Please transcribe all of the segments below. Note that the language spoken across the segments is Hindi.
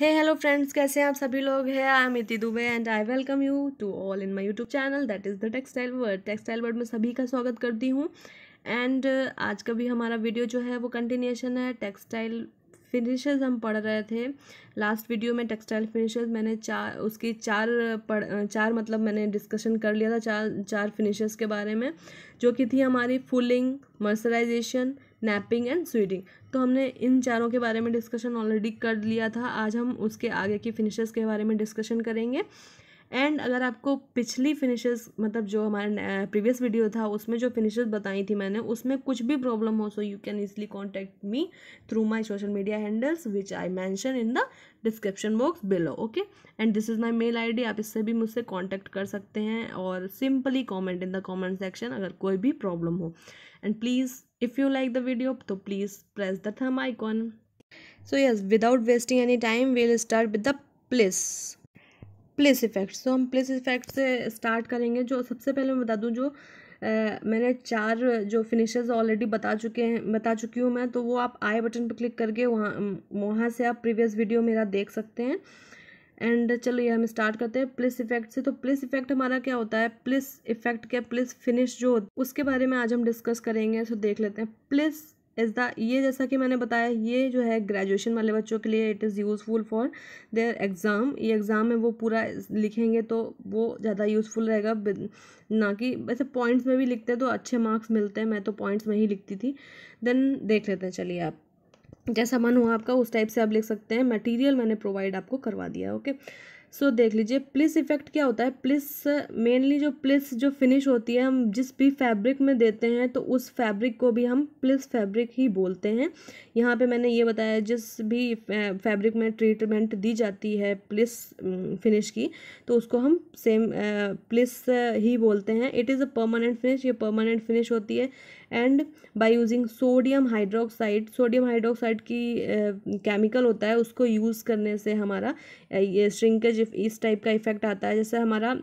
हे हेलो फ्रेंड्स कैसे हैं आप सभी लोग हैं I am Iti Dubey and I welcome you to all in my YouTube channel that is the textile world textile world में सभी का स्वागत करती हूँ एंड uh, आज का भी हमारा वीडियो जो है वो कंटिन्यूशन है टेक्सटाइल फिनिशेस हम पढ़ रहे थे लास्ट वीडियो में टेक्सटाइल फिनिशेस मैंने चार उसकी चार पढ़ चार मतलब मैंने डिस्कशन कर लिया था चार चार फिनिशेस के बारे में जो कि थी हमारी fulling mercerization napping and sueding तो हमने इन चारों के बारे में डिस्कशन ऑलरेडी कर लिया था आज हम उसके आगे की फिनिशेस के बारे में डिस्कशन करेंगे एंड अगर आपको पिछली फिनिशेस मतलब जो हमारा प्रीवियस वीडियो था उसमें जो फिनिशेस बताई थी मैंने उसमें कुछ भी प्रॉब्लम हो so you can easily contact me through my social media handles which I mention in the description box below okay and this is my mail ID आप इससे भी मुझसे कॉन्टैक्ट कर सकते हैं और simply comment in the comment section अगर कोई भी प्रॉब्लम हो and please if you like the video so तो please press the thumb icon so yes without wasting any time we'll start with the place plisse effect तो हम प्लेस इफ़ेक्ट से स्टार्ट करेंगे जो सबसे पहले मैं बता दूं जो आ, मैंने चार जो फिनिशेस ऑलरेडी बता चुके हैं बता चुकी हूँ मैं तो वो आप आई बटन पर क्लिक करके वहाँ वहाँ से आप प्रीवियस वीडियो मेरा देख सकते हैं एंड चलो ये हम स्टार्ट करते हैं प्लिस इफेक्ट से तो प्लिस इफेक्ट हमारा क्या होता है प्लिस इफेक्ट क्या प्लिस फिनिश जो उसके बारे में आज हम डिस्कस करेंगे तो देख लेते हैं प्लिस इज़ द ये जैसा कि मैंने बताया ये जो है ग्रेजुएशन वाले बच्चों के लिए it is useful for their exam ये एग्ज़ाम में वो पूरा लिखेंगे तो वो ज़्यादा यूज़फुल रहेगा ना कि वैसे पॉइंट्स में भी लिखते हैं तो अच्छे मार्क्स मिलते हैं मैं तो पॉइंट्स में ही लिखती थी देन देख लेते हैं चलिए आप जैसा मन हुआ आपका उस टाइप से आप लिख सकते हैं मटेरियल मैंने प्रोवाइड आपको करवा दिया है ओके सो so, देख लीजिए प्लिस इफेक्ट क्या होता है प्लिस मेनली जो प्लिस जो फिनिश होती है हम जिस भी फैब्रिक में देते हैं तो उस फैब्रिक को भी हम प्लिस फैब्रिक ही बोलते हैं यहाँ पे मैंने ये बताया जिस भी फैब्रिक में ट्रीटमेंट दी जाती है प्लिस फिनिश की तो उसको हम सेम प्लिस ही बोलते हैं it is a permanent finish ये परमानेंट फिनिश होती है and by using sodium hydroxide sodium hydroxide की केमिकल होता है उसको यूज़ करने से हमारा ये श्रिंकेज इस टाइप का इफेक्ट आता है जैसे हमारा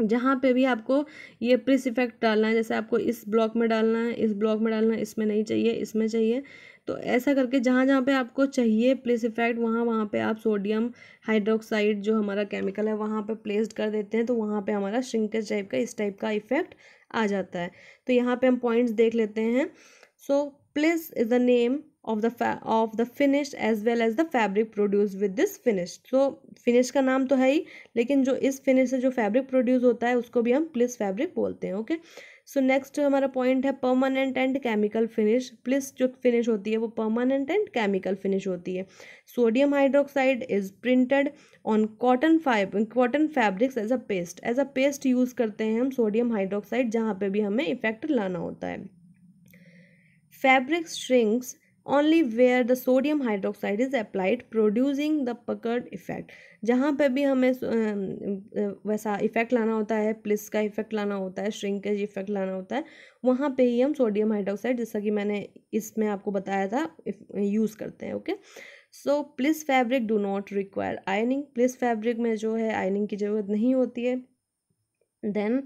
जहाँ पे भी आपको ये प्रिस इफेक्ट डालना है जैसे आपको इस ब्लॉक में डालना है इस ब्लॉक में डालना है इसमें नहीं चाहिए इसमें चाहिए तो ऐसा करके जहाँ जहाँ पे आपको चाहिए प्लेस इफेक्ट वहाँ वहाँ पे आप सोडियम हाइड्रोक्साइड जो हमारा केमिकल है वहाँ पे प्लेस्ड कर देते हैं तो वहाँ पे हमारा श्रिंकेज टाइप का इस टाइप का इफेक्ट आ जाता है तो यहाँ पे हम पॉइंट्स देख लेते हैं so plisse is the name of the of the finish as well as the fabric produce with this finish so finish का नाम तो है ही लेकिन जो इस फिनिश से जो फैब्रिक प्रोड्यूस होता है उसको भी हम प्लिस फैब्रिक बोलते हैं ओके okay? सो नेक्स्ट हमारा पॉइंट है permanent and chemical finish plisse जो फिनिश होती है वो परमानेंट एंड केमिकल फिनिश होती है sodium hydroxide is printed on cotton fibre cotton fabrics as a paste as a paste use करते हैं हम सोडियम हाइड्रोक्साइड जहाँ पे भी हमें इफेक्ट लाना होता है fabrics shrinks only where the sodium hydroxide is applied producing the puckered effect जहाँ पे भी हमें वैसा इफ़ेक्ट लाना होता है प्लिस का इफ़ेक्ट लाना होता है श्रिंकेज इफ़ेक्ट लाना होता है वहाँ पे ही हम सोडियम हाइड्रोक्साइड जैसा कि मैंने इसमें आपको बताया था यूज़ करते हैं okay so plisse fabric do not require ironing plisse fabric में जो है आयनिंग की ज़रूरत नहीं होती है then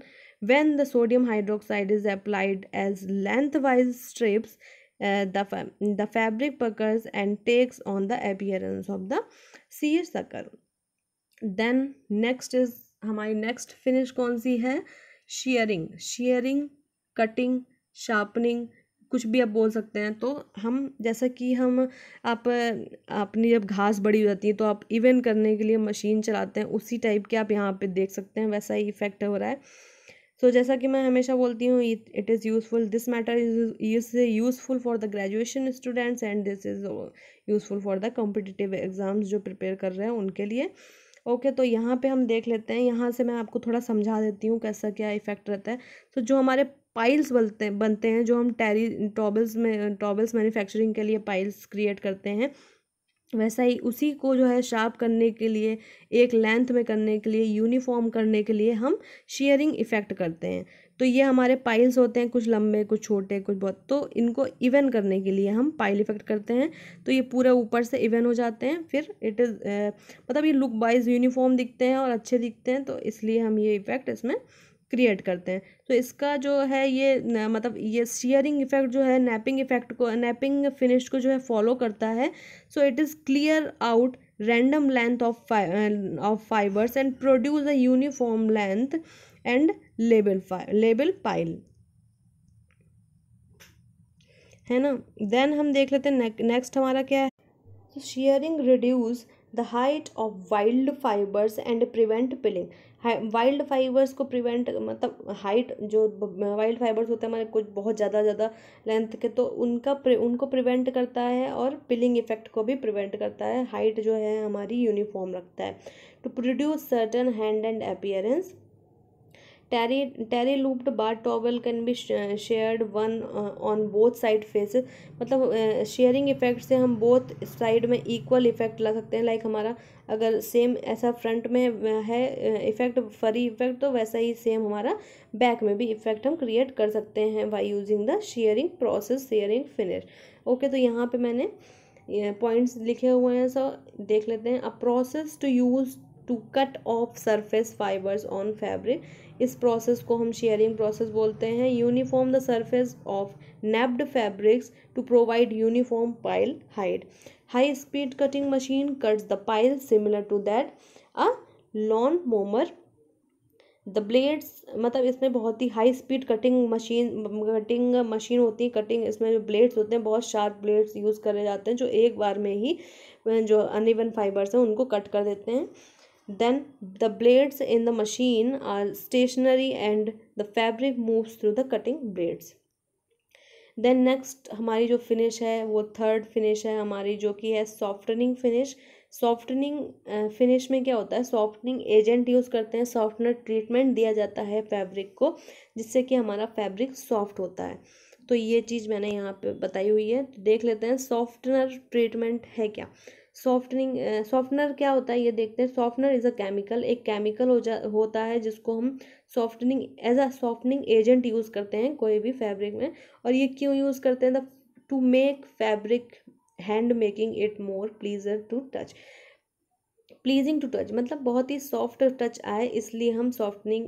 when the sodium hydroxide is applied as lengthwise strips the fabric puckers and takes on the appearance of the seersucker then next is हमारी नेक्स्ट फिनिश कौन सी है शेयरिंग शेयरिंग कटिंग शार्पनिंग कुछ भी आप बोल सकते हैं तो हम जैसा कि हम आप अपनी जब घास बड़ी हो जाती है तो आप इवन करने के लिए मशीन चलाते हैं उसी टाइप के आप यहाँ पे देख सकते हैं वैसा ही इफेक्ट हो रहा है सो so, जैसा कि मैं हमेशा बोलती हूँ it is useful this matter is useful for the graduation students and this is useful for the competitive exams जो प्रिपेयर कर रहे हैं उनके लिए ओके तो यहाँ पे हम देख लेते हैं यहाँ से मैं आपको थोड़ा समझा देती हूँ कैसा क्या इफ़ेक्ट रहता है तो जो हमारे पाइल्स बनते बनते हैं जो हम टेरी टॉबल्स में टॉबल्स मैन्युफैक्चरिंग के लिए पाइल्स क्रिएट करते हैं वैसा ही उसी को जो है शार्प करने के लिए एक लेंथ में करने के लिए यूनिफॉर्म करने के लिए हम शेयरिंग इफ़ेक्ट करते हैं तो ये हमारे पाइल्स होते हैं कुछ लंबे कुछ छोटे कुछ बहुत तो इनको इवन करने के लिए हम पाइल इफेक्ट करते हैं तो ये पूरे ऊपर से इवन हो जाते हैं फिर इट इज़ मतलब ये लुक वाइज यूनिफॉर्म दिखते हैं और अच्छे दिखते हैं तो इसलिए हम ये इफेक्ट इसमें क्रिएट करते हैं तो इसका जो है ये न, मतलब ये स्टीयरिंग इफेक्ट जो है नैपिंग इफेक्ट को नैपिंग फिनिश को जो है फॉलो करता है so it is clear out random length of of fibres and produce a uniform length and label label pile है ना देन हम देख लेते हैं नेक्स्ट हमारा क्या है shearing reduce the height of wild fibers and prevent pilling wild fibers को प्रिवेंट मतलब हाइट जो वाइल्ड फाइबर्स होते हैं हमारे कुछ बहुत ज़्यादा ज़्यादा लेंथ के तो उनका उनको प्रिवेंट करता है और पिलिंग इफेक्ट को भी प्रिवेंट करता है हाइट जो है हमारी यूनिफॉर्म रखता है to produce certain hand and appearance terry terry looped bar towel can be sheared one on both side face मतलब शेयरिंग uh, इफेक्ट से हम बोथ साइड में इक्वल इफेक्ट ला सकते हैं लाइक like हमारा अगर सेम ऐसा फ्रंट में uh, है इफेक्ट फरी इफेक्ट तो वैसा ही सेम हमारा बैक में भी इफेक्ट हम क्रिएट कर सकते हैं by using the shearing process shearing finish okay तो यहाँ पे मैंने पॉइंट्स लिखे हुए हैं सो देख लेते हैं a process to use to cut off surface fibers on fabric इस प्रोसेस को हम शेयरिंग प्रोसेस बोलते हैं uniform the surface of napped fabrics to provide uniform pile height high speed cutting machine cuts the pile similar to that a lawn mower the blades मतलब इसमें बहुत ही high speed cutting machine cutting machine होती है कटिंग इसमें जो ब्लेड्स होते हैं बहुत शार्प ब्लेड्स यूज़ करे जाते हैं जो एक बार में ही जो अनइवन फाइबर्स हैं उनको कट कर देते हैं then the blades in the machine are stationary and the fabric moves through the cutting blades then next हमारी जो finish है वो third finish है हमारी जो कि है softening finish softening uh, finish में क्या होता है softening agent use करते हैं softener treatment दिया जाता है fabric को जिससे कि हमारा fabric soft होता है तो ये चीज़ मैंने यहाँ पे बताई हुई है तो देख लेते हैं सॉफ्टनर ट्रीटमेंट है क्या सॉफ्टनिंग सॉफ्टनर क्या होता है ये देखते हैं सॉफ्टनर इज़ अ केमिकल एक केमिकल हो जा होता है जिसको हम softening as a softening agent use करते हैं कोई भी फैब्रिक में और ये क्यों यूज़ करते हैं the to make fabric hand making it more pleasure to touch pleasing to touch मतलब बहुत ही सॉफ्ट टच आए इसलिए हम सॉफ्टनिंग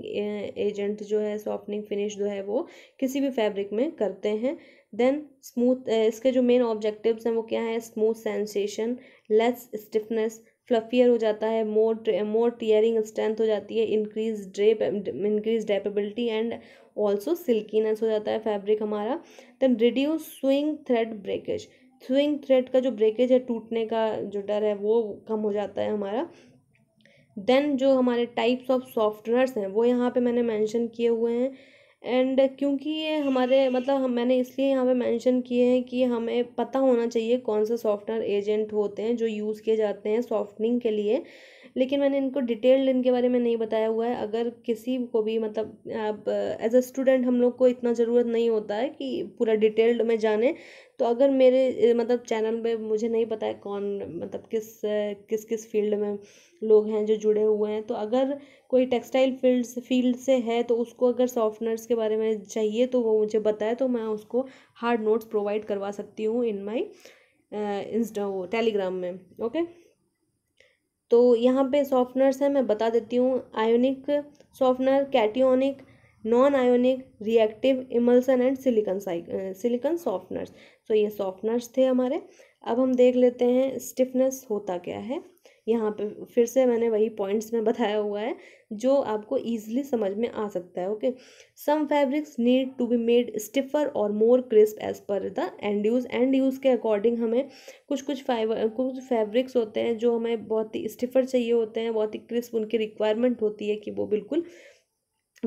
एजेंट जो है सॉफ्टनिंग फिनिश जो है वो किसी भी फैब्रिक में करते हैं देन स्मूथ इसके जो मेन ऑब्जेक्टिव्स हैं वो क्या है smooth sensation less stiffness fluffier हो जाता है मोर मोर टीयरिंग स्ट्रेंथ हो जाती है increase drape increase drapability and also silkiness हो जाता है फैब्रिक हमारा then reduce sewing thread breakage sewing thread का जो ब्रेकेज है टूटने का जो डर है वो कम हो जाता है हमारा देन जो हमारे टाइप्स ऑफ सॉफ्टनर्स हैं वो यहाँ पे मैंने मेंशन किए हुए हैं एंड क्योंकि ये हमारे मतलब हम मैंने इसलिए यहाँ पे मेंशन किए हैं कि हमें पता होना चाहिए कौन सा सॉफ्टवेयर एजेंट होते हैं जो यूज़ किए जाते हैं सॉफ्टनिंग के लिए लेकिन मैंने इनको डिटेल्ड इनके बारे में नहीं बताया हुआ है अगर किसी को भी मतलब एज अ स्टूडेंट हम लोग को इतना ज़रूरत नहीं होता है कि पूरा डिटेल्ड में जाने तो अगर मेरे मतलब चैनल में मुझे नहीं पता है कौन मतलब किस किस किस फील्ड में लोग हैं जो जुड़े हुए हैं तो अगर कोई टेक्सटाइल फील्ड फील्ड से है तो उसको अगर सॉफ्टनर्स के बारे में चाहिए तो वो मुझे बताए तो मैं उसको हार्ड नोट्स प्रोवाइड करवा सकती हूँ इन माई इंस्टा वो टेलीग्राम में ओके तो यहाँ पे सॉफ्टनर्स हैं मैं बता देती हूँ ionic softener cationic non ionic reactive emulsion and silicone silicone softeners तो ये सॉफ्टनर्स थे हमारे अब हम देख लेते हैं स्टिफनेस होता क्या है यहाँ पे फिर से मैंने वही पॉइंट्स में बताया हुआ है जो आपको ईजिली समझ में आ सकता है okay some fabrics need to be made stiffer और more crisp as per the end use end use के अकॉर्डिंग हमें कुछ कुछ फाइबर कुछ फैब्रिक्स होते हैं जो हमें बहुत ही स्टिफर चाहिए होते हैं बहुत ही क्रिस्प उनकी रिक्वायरमेंट होती है कि वो बिल्कुल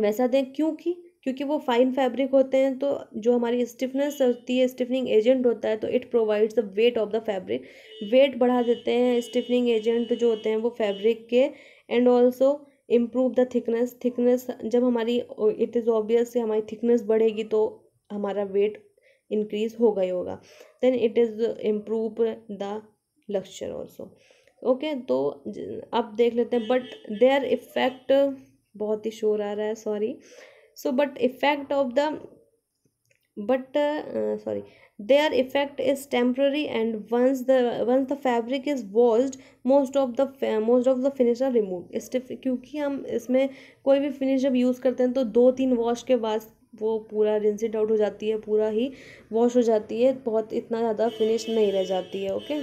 वैसा दें क्योंकि क्योंकि वो फाइन फैब्रिक होते हैं तो जो हमारी स्टिफनेस होती है स्टिफनिंग एजेंट होता है तो it provides the weight of the fabric weight बढ़ा देते हैं स्टिफनिंग एजेंट जो होते हैं वो फैब्रिक के and also improve the thickness thickness जब हमारी इट इज़ ऑब्वियस हमारी थिकनेस बढ़ेगी तो हमारा वेट इंक्रीज होगा ही होगा then it is improve the lustre also okay तो अब देख लेते हैं बट देयर इफेक्ट बहुत ही शोर आ रहा है sorry so but effect of the but sorry their effect is temporary and once the once the fabric is washed most of the most of the finish are remove क्योंकि हम इसमें कोई भी फिनिश जब यूज करते हैं तो दो तीन वॉश के बाद वो पूरा रिंस इट आउट हो जाती है पूरा ही वॉश हो जाती है बहुत इतना ज़्यादा फिनिश नहीं रह जाती है ओके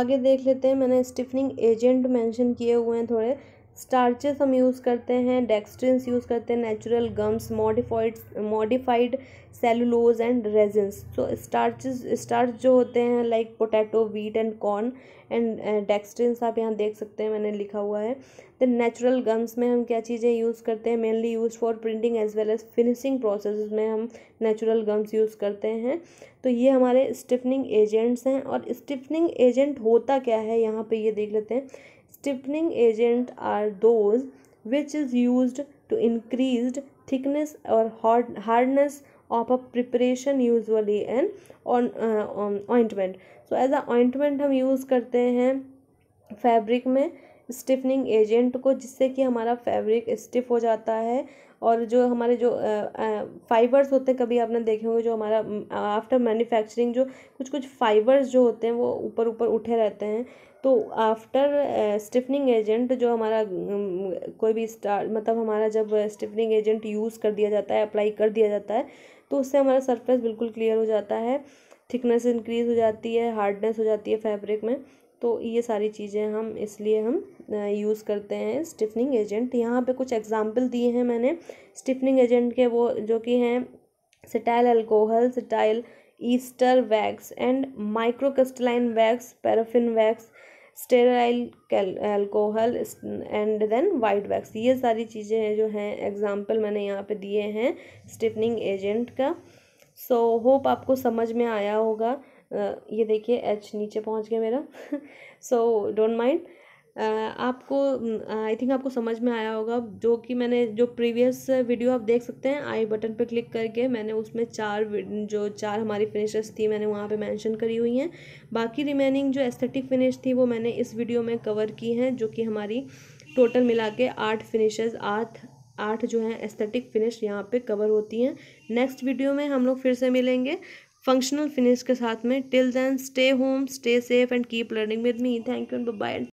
आगे देख लेते हैं मैंने स्टिफनिंग एजेंट मेंशन किए हुए हैं थोड़े स्टार्चेस हम यूज़ करते हैं डेक्सट्रेंस यूज़ करते हैं natural gums modified modified cellulose and resins so starches starch जो होते हैं like potato wheat and corn and dextrins आप यहाँ देख सकते हैं मैंने लिखा हुआ है देन नेचुरल गम्स में हम क्या चीज़ें यूज़ करते हैं mainly use for printing as well as finishing process में हम नेचुरल गम्स यूज़ करते हैं तो ये हमारे स्टिफनिंग एजेंट्स हैं और स्टिफनिंग एजेंट होता क्या है यहाँ पर ये देख लेते हैं stiffening agent are those which is used to increase thickness or hard, hardness of a preparation usually an on, uh, on ointment so as a ointment हम use करते हैं fabric में स्टिफनिंग एजेंट को जिससे कि हमारा फैब्रिक स्टिफ हो जाता है और जो हमारे जो फाइबर्स होते हैं कभी आपने देखे होंगे जो हमारा आफ्टर मैन्युफैक्चरिंग जो कुछ कुछ फाइबर्स जो होते हैं वो ऊपर ऊपर उठे रहते हैं तो आफ्टर स्टिफनिंग एजेंट जो हमारा कोई भी स्टार मतलब हमारा जब स्टिफनिंग एजेंट यूज़ कर दिया जाता है अप्लाई कर दिया जाता है तो उससे हमारा सरफेस बिल्कुल क्लियर हो जाता है थिकनेस इंक्रीज़ हो जाती है हार्डनेस हो जाती है फैब्रिक में तो ये सारी चीज़ें हम इसलिए हम यूज़ करते हैं स्टिफनिंग एजेंट यहाँ पे कुछ एग्जाम्पल दिए हैं मैंने स्टिफनिंग एजेंट के वो जो कि हैं cetyl alcohol cetyl ester wax and microcrystalline wax paraffin wax stearyl alcohol and then white wax ये सारी चीज़ें हैं जो हैं एग्जाम्पल मैंने यहाँ पे दिए हैं स्टिफनिंग एजेंट का सो so, होप आपको समझ में आया होगा ये देखिए एच नीचे पहुँच गया मेरा सो डोंट माइंड आपको आई थिंक आपको समझ में आया होगा जो कि मैंने जो प्रीवियस वीडियो आप देख सकते हैं आई बटन पर क्लिक करके मैंने उसमें चार जो चार हमारी फिनिशेस थी मैंने वहाँ पे मेंशन करी हुई हैं बाकी रिमेनिंग जो एस्थेटिक फिनिश थी वो मैंने इस वीडियो में कवर की हैं जो कि हमारी टोटल मिला के आठ फिनिशेज आठ आठ जो हैं एस्थेटिक फिनिश यहाँ पर कवर होती हैं नेक्स्ट वीडियो में हम लोग फिर से मिलेंगे फंक्शनल फिनिश के साथ में till then stay home stay safe and keep learning with me thank you and bye